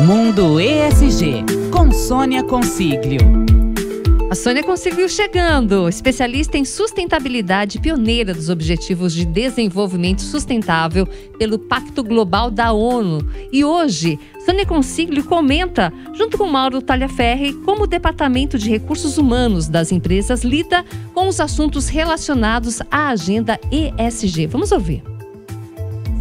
Mundo ESG, com Sônia Consiglio. A Sônia Consiglio chegando, especialista em sustentabilidade, pioneira dos Objetivos de Desenvolvimento Sustentável pelo Pacto Global da ONU. E hoje, Sônia Consiglio comenta, junto com Mauro Talhaferri, como o Departamento de Recursos Humanos das empresas lida com os assuntos relacionados à agenda ESG. Vamos ouvir.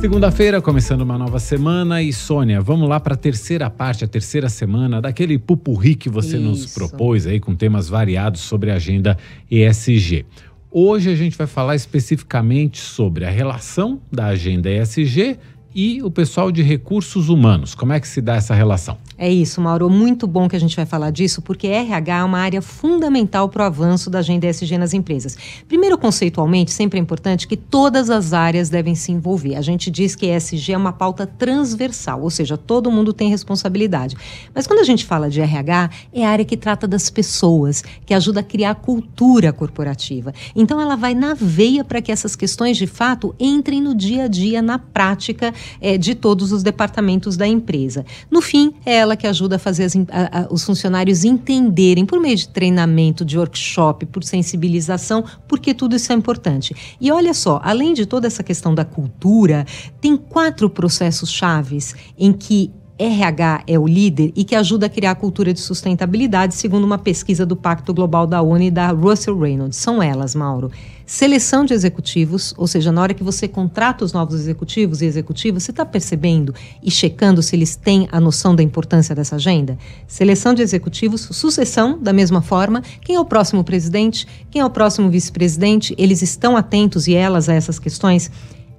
Segunda-feira, começando uma nova semana. E Sônia, vamos lá para a terceira parte, a terceira semana daquele pupurri que você Isso. nos propôs aí, com temas variados sobre a agenda ESG. Hoje a gente vai falar especificamente sobre a relação da agenda ESG e o pessoal de recursos humanos. Como é que se dá essa relação? É isso, Mauro. Muito bom que a gente vai falar disso, porque RH é uma área fundamental para o avanço da agenda ESG nas empresas. Primeiro, conceitualmente, sempre é importante que todas as áreas devem se envolver. A gente diz que ESG é uma pauta transversal, ou seja, todo mundo tem responsabilidade. Mas quando a gente fala de RH, é a área que trata das pessoas, que ajuda a criar cultura corporativa. Então, ela vai na veia para que essas questões, de fato, entrem no dia a dia, na prática é, de todos os departamentos da empresa. No fim, é ela que ajuda a fazer as, a, a, os funcionários entenderem, por meio de treinamento, de workshop, por sensibilização, porque tudo isso é importante. E olha só, além de toda essa questão da cultura, tem quatro processos chaves em que RH é o líder e que ajuda a criar a cultura de sustentabilidade, segundo uma pesquisa do Pacto Global da ONU e da Russell Reynolds. São elas, Mauro. Seleção de executivos, ou seja, na hora que você contrata os novos executivos e executivas, você está percebendo e checando se eles têm a noção da importância dessa agenda? Seleção de executivos, sucessão, da mesma forma. Quem é o próximo presidente? Quem é o próximo vice-presidente? Eles estão atentos e elas a essas questões?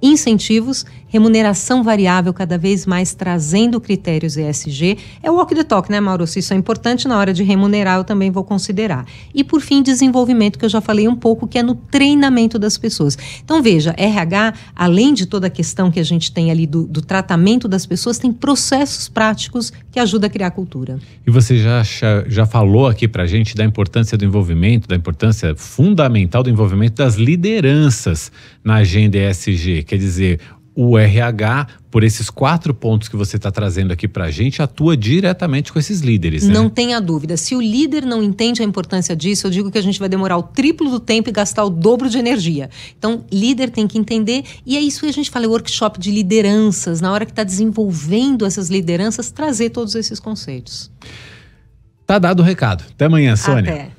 incentivos, remuneração variável cada vez mais trazendo critérios ESG. É o walk the talk, né, Mauro? Se isso é importante na hora de remunerar, eu também vou considerar. E por fim, desenvolvimento, que eu já falei um pouco, que é no treinamento das pessoas. Então veja, RH, além de toda a questão que a gente tem ali do, do tratamento das pessoas, tem processos práticos que ajudam a criar cultura. E você já, já falou aqui pra gente da importância do envolvimento, da importância fundamental do envolvimento das lideranças na agenda ESG. que Quer dizer, o RH, por esses quatro pontos que você está trazendo aqui para a gente, atua diretamente com esses líderes. Né? Não tenha dúvida. Se o líder não entende a importância disso, eu digo que a gente vai demorar o triplo do tempo e gastar o dobro de energia. Então, líder tem que entender, e é isso que a gente fala, é workshop de lideranças. Na hora que está desenvolvendo essas lideranças, trazer todos esses conceitos. Tá dado o recado. Até amanhã, Sônia. Até.